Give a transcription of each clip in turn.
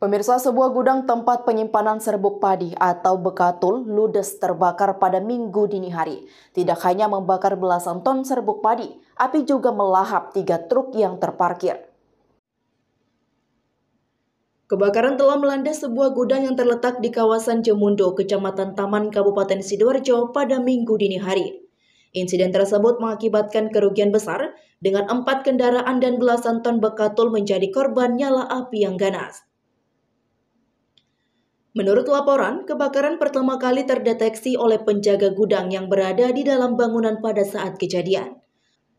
Pemirsa, sebuah gudang tempat penyimpanan serbuk padi atau bekatul ludes terbakar pada minggu dini hari. Tidak hanya membakar belasan ton serbuk padi, api juga melahap tiga truk yang terparkir. Kebakaran telah melanda sebuah gudang yang terletak di kawasan Jemundo, Kecamatan Taman, Kabupaten Sidoarjo pada minggu dini hari. Insiden tersebut mengakibatkan kerugian besar dengan empat kendaraan dan belasan ton bekatul menjadi korban nyala api yang ganas. Menurut laporan, kebakaran pertama kali terdeteksi oleh penjaga gudang yang berada di dalam bangunan pada saat kejadian.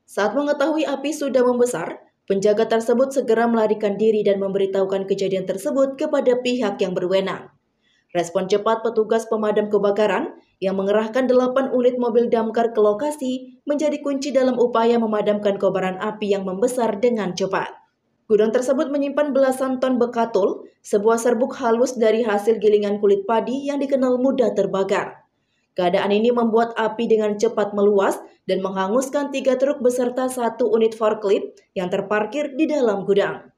Saat mengetahui api sudah membesar, penjaga tersebut segera melarikan diri dan memberitahukan kejadian tersebut kepada pihak yang berwenang. Respon cepat petugas pemadam kebakaran yang mengerahkan 8 unit mobil damkar ke lokasi menjadi kunci dalam upaya memadamkan kobaran api yang membesar dengan cepat. Gudang tersebut menyimpan belasan ton bekatul, sebuah serbuk halus dari hasil gilingan kulit padi yang dikenal mudah terbakar. Keadaan ini membuat api dengan cepat meluas dan menghanguskan tiga truk beserta satu unit forklift yang terparkir di dalam gudang.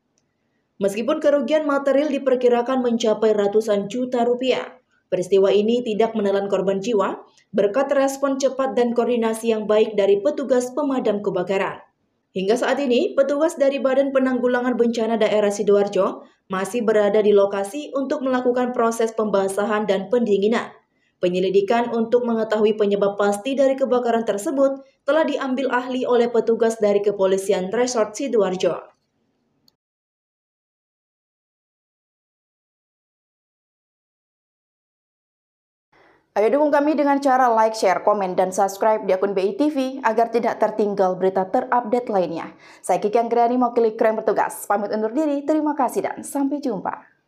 Meskipun kerugian material diperkirakan mencapai ratusan juta rupiah, peristiwa ini tidak menelan korban jiwa berkat respon cepat dan koordinasi yang baik dari petugas pemadam kebakaran. Hingga saat ini, petugas dari Badan Penanggulangan Bencana Daerah Sidoarjo masih berada di lokasi untuk melakukan proses pembasahan dan pendinginan. Penyelidikan untuk mengetahui penyebab pasti dari kebakaran tersebut telah diambil ahli oleh petugas dari Kepolisian Resort Sidoarjo. Ayo dukung kami dengan cara like, share, komen, dan subscribe di akun BI TV agar tidak tertinggal berita terupdate lainnya. Saya Kiki mau klik keren bertugas. Pamit undur diri, terima kasih dan sampai jumpa.